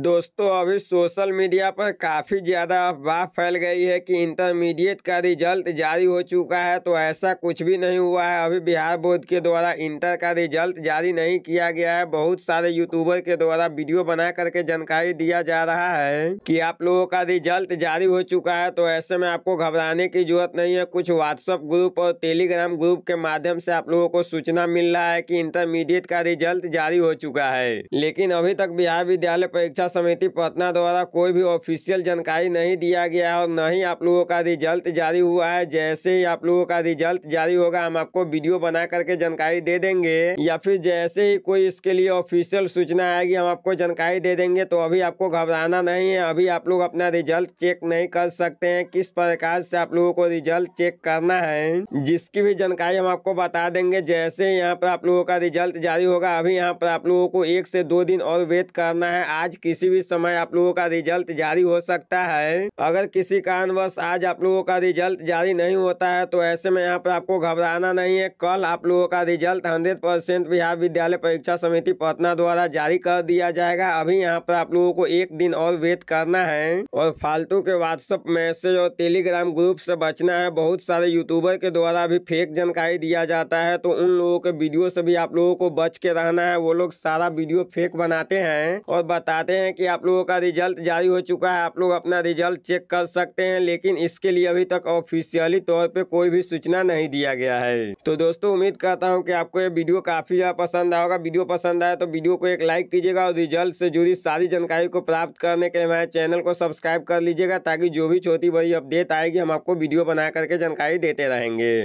दोस्तों अभी social media पर काफ़ी ज़्यादा अफवाह फैल गई है कि इंटरमीडिएट का रिजल्ट जारी हो चुका है तो ऐसा कुछ भी नहीं हुआ है अभी बिहार बोर्ड के द्वारा इंटर का रिजल्ट जारी नहीं किया गया है बहुत सारे यूट्यूबर के द्वारा वीडियो बना करके जानकारी दिया जा रहा है कि आप लोगों का रिजल्ट जारी हो चुका है तो ऐसे में आपको घबराने की जरूरत नहीं है कुछ व्हाट्सअप ग्रुप और टेलीग्राम ग्रुप के माध्यम से आप लोगों को सूचना मिल रहा है कि इंटरमीडिएट का रिजल्ट जारी हो चुका है लेकिन अभी तक बिहार विद्यालय परीक्षा परीक्षा समिति पटना द्वारा कोई भी ऑफिशियल जानकारी नहीं दिया गया और न ही आप लोगों का रिजल्ट जारी हुआ है जैसे ही आप लोगों का रिजल्ट जारी होगा हम आपको वीडियो बना करके जानकारी दे देंगे या फिर जैसे ही कोई इसके लिए ऑफिशियल सूचना आएगी हम आपको जानकारी दे देंगे तो अभी आपको घबराना नहीं है अभी आप लोग अपना रिजल्ट चेक नहीं कर सकते हैं किस प्रकार से आप लोगों को रिजल्ट चेक करना है जिसकी भी जानकारी हम आपको बता देंगे जैसे यहाँ पर आप लोगों का रिजल्ट जारी होगा अभी यहाँ पर आप लोगों को एक से दो दिन और वेट करना है आज की किसी भी समय आप लोगों का रिजल्ट जारी हो सकता है अगर किसी कारणवश आज आप लोगों का रिजल्ट जारी नहीं होता है तो ऐसे में यहाँ पर आपको घबराना नहीं है कल आप लोगों का रिजल्ट हंड्रेड परसेंट बिहार विद्यालय परीक्षा समिति पटना द्वारा जारी कर दिया जाएगा अभी यहाँ पर आप लोगों को एक दिन और वेट करना है और फालतू के व्हाट्सअप मैसेज और टेलीग्राम ग्रुप से बचना है बहुत सारे यूट्यूबर के द्वारा भी फेक जानकारी दिया जाता है तो उन लोगों के वीडियो से भी आप लोगों को बच के रहना है वो लोग सारा वीडियो फेक बनाते हैं और बताते बताते हैं कि आप लोगों का रिजल्ट जारी हो चुका है आप लोग अपना रिजल्ट चेक कर सकते हैं लेकिन इसके लिए अभी तक ऑफिशियली तौर पे कोई भी सूचना नहीं दिया गया है तो दोस्तों उम्मीद करता हूँ कि आपको ये वीडियो काफ़ी ज़्यादा पसंद आएगा वीडियो पसंद आए तो वीडियो को एक लाइक कीजिएगा और रिजल्ट से जुड़ी सारी जानकारी को प्राप्त करने के लिए हमारे चैनल को सब्सक्राइब कर लीजिएगा ताकि जो भी छोटी बड़ी अपडेट आएगी हम आपको वीडियो बना करके जानकारी देते रहेंगे